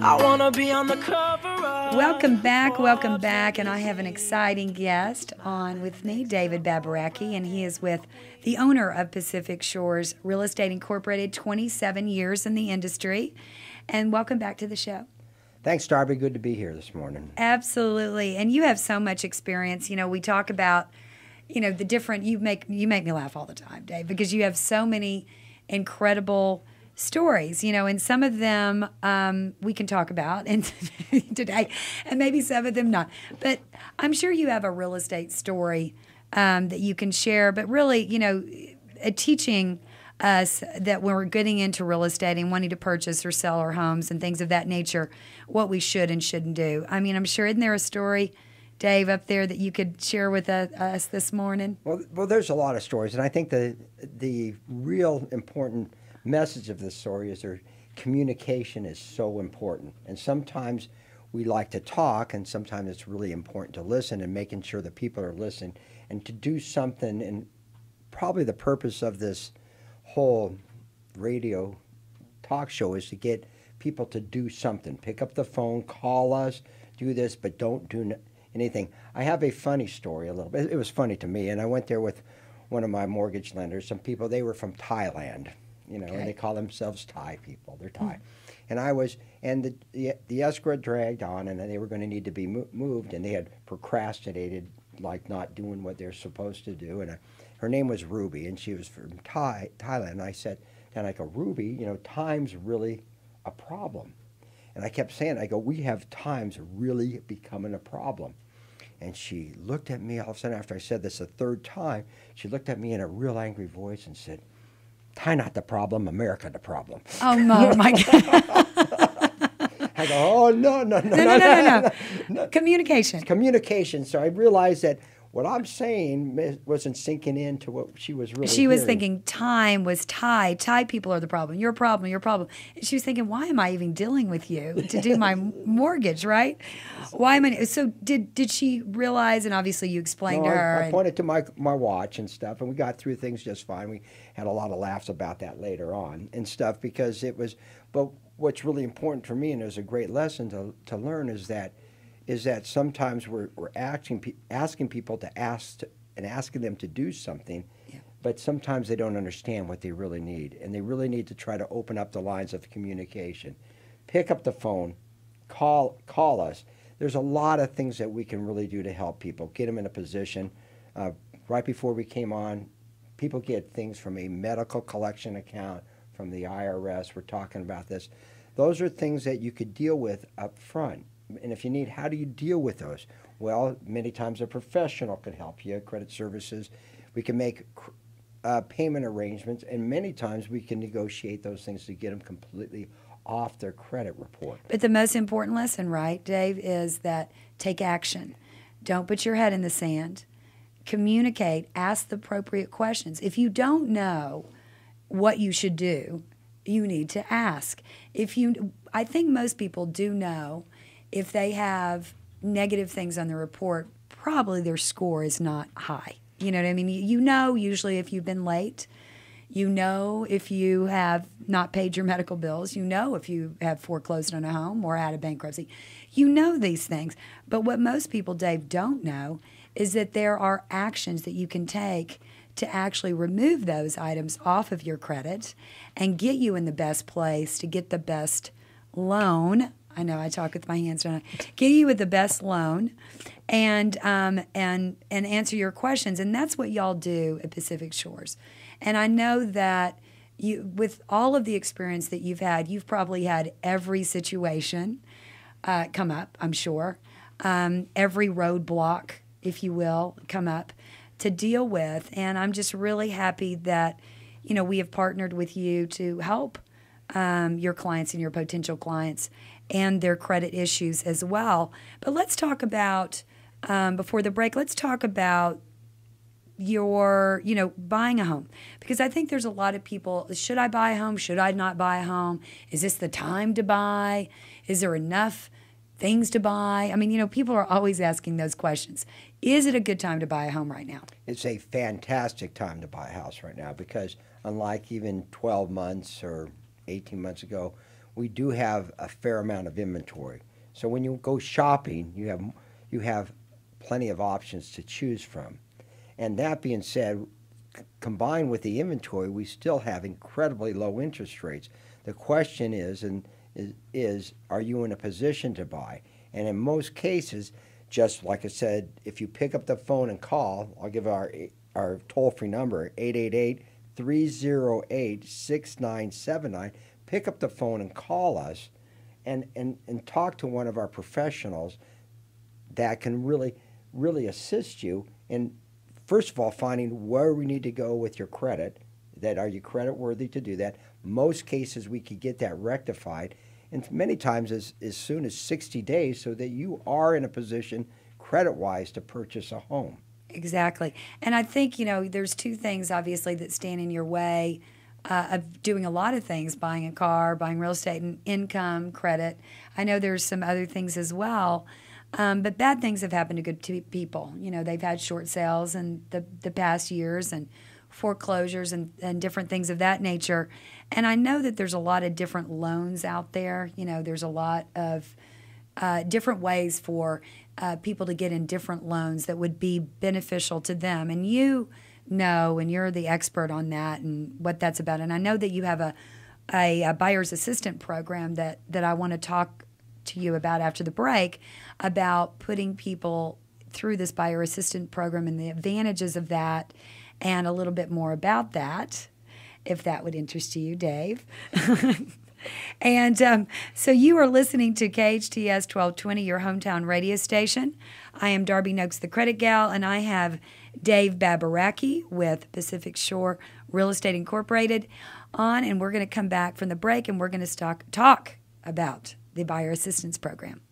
I wanna be on the cover. Welcome back, welcome back, and I have an exciting guest on with me, David Babaraki, and he is with the owner of Pacific Shores Real Estate Incorporated, 27 years in the industry, and welcome back to the show. Thanks, Darby. Good to be here this morning. Absolutely, and you have so much experience. You know, we talk about, you know, the different. You make you make me laugh all the time, Dave, because you have so many incredible stories, you know, and some of them um, we can talk about and today, and maybe some of them not. But I'm sure you have a real estate story um, that you can share. But really, you know, teaching us that when we're getting into real estate and wanting to purchase or sell our homes and things of that nature, what we should and shouldn't do. I mean, I'm sure isn't there a story? Dave, up there that you could share with us this morning? Well, well, there's a lot of stories, and I think the the real important message of this story is there communication is so important. And sometimes we like to talk, and sometimes it's really important to listen and making sure that people are listening and to do something. And probably the purpose of this whole radio talk show is to get people to do something pick up the phone, call us, do this, but don't do anything. I have a funny story a little bit. It was funny to me, and I went there with one of my mortgage lenders, some people, they were from Thailand you know, okay. and they call themselves Thai people. They're Thai. Mm. And I was, and the, the, the, escort dragged on, and they were going to need to be mo- moved, and they had procrastinated, like not doing what they're supposed to do. And I, uh, her name was Ruby, and she was from Thai, Thailand. And I said, and I go, Ruby, you know, time's really a problem. And I kept saying, I go, we have times really becoming a problem. And she looked at me all of a sudden after I said this a third time. She looked at me in a real angry voice and said, not the problem, America the problem. Oh no, my God. I go, oh no, no, no, no, no, no, no, no. Communication. Communication. So I realized that what I'm saying wasn't sinking into what she was really. She was hearing. thinking time was Thai. Thai people are the problem. Your problem. Your problem. And she was thinking, why am I even dealing with you to do my mortgage? Right? Why am I? So did did she realize? And obviously, you explained no, to her. I, I pointed to my my watch and stuff, and we got through things just fine. We had a lot of laughs about that later on and stuff because it was. But what's really important for me, and was a great lesson to to learn, is that is that sometimes we're, we're asking, asking people to ask to, and asking them to do something, yeah. but sometimes they don't understand what they really need. And they really need to try to open up the lines of communication. Pick up the phone, call, call us. There's a lot of things that we can really do to help people, get them in a position. Uh, right before we came on, people get things from a medical collection account, from the IRS. We're talking about this. Those are things that you could deal with up front and if you need, how do you deal with those? Well, many times a professional can help you, credit services. We can make uh, payment arrangements, and many times we can negotiate those things to get them completely off their credit report. But the most important lesson, right, Dave, is that take action. Don't put your head in the sand. Communicate, ask the appropriate questions. If you don't know what you should do, you need to ask. If you I think most people do know if they have negative things on the report, probably their score is not high. You know what I mean? You know, usually if you've been late, you know if you have not paid your medical bills, you know if you have foreclosed on a home or had a bankruptcy. You know these things. But what most people, Dave, don't know is that there are actions that you can take to actually remove those items off of your credit and get you in the best place to get the best loan I know I talk with my hands. do Get you with the best loan, and um, and and answer your questions, and that's what y'all do at Pacific Shores. And I know that you, with all of the experience that you've had, you've probably had every situation uh, come up. I'm sure um, every roadblock, if you will, come up to deal with. And I'm just really happy that you know we have partnered with you to help um, your clients and your potential clients and their credit issues as well. But let's talk about, um, before the break, let's talk about your, you know, buying a home. Because I think there's a lot of people should I buy a home? Should I not buy a home? Is this the time to buy? Is there enough? things to buy? I mean, you know, people are always asking those questions. Is it a good time to buy a home right now? It's a fantastic time to buy a house right now because, unlike even 12 months or 18 months ago, we do have a fair amount of inventory. So when you go shopping, you have you have plenty of options to choose from. And that being said, c- combined with the inventory, we still have incredibly low interest rates. The question is and is, is are you in a position to buy? And in most cases, just like I said, if you pick up the phone and call, I'll give our our toll-free number 888 308 6979 pick up the phone and call us and, and, and talk to one of our professionals that can really, really assist you in, first of all, finding where we need to go with your credit. That are you credit worthy to do that? Most cases, we could get that rectified, and many times as, as soon as 60 days, so that you are in a position credit wise to purchase a home. Exactly. And I think, you know, there's two things obviously that stand in your way uh, of doing a lot of things buying a car, buying real estate, and income, credit. I know there's some other things as well. Um, but bad things have happened to good t- people. You know, they've had short sales in the, the past years and foreclosures and, and different things of that nature. And I know that there's a lot of different loans out there. You know, there's a lot of uh, different ways for uh, people to get in different loans that would be beneficial to them. And you, know, and you're the expert on that and what that's about. And I know that you have a, a, a buyer's assistant program that, that I want to talk to you about after the break about putting people through this buyer assistant program and the advantages of that and a little bit more about that if that would interest you, Dave. And um, so you are listening to KHTS 1220, your hometown radio station. I am Darby Noakes, the credit gal, and I have Dave Babaraki with Pacific Shore Real Estate Incorporated on. And we're going to come back from the break and we're going to talk, talk about the buyer assistance program.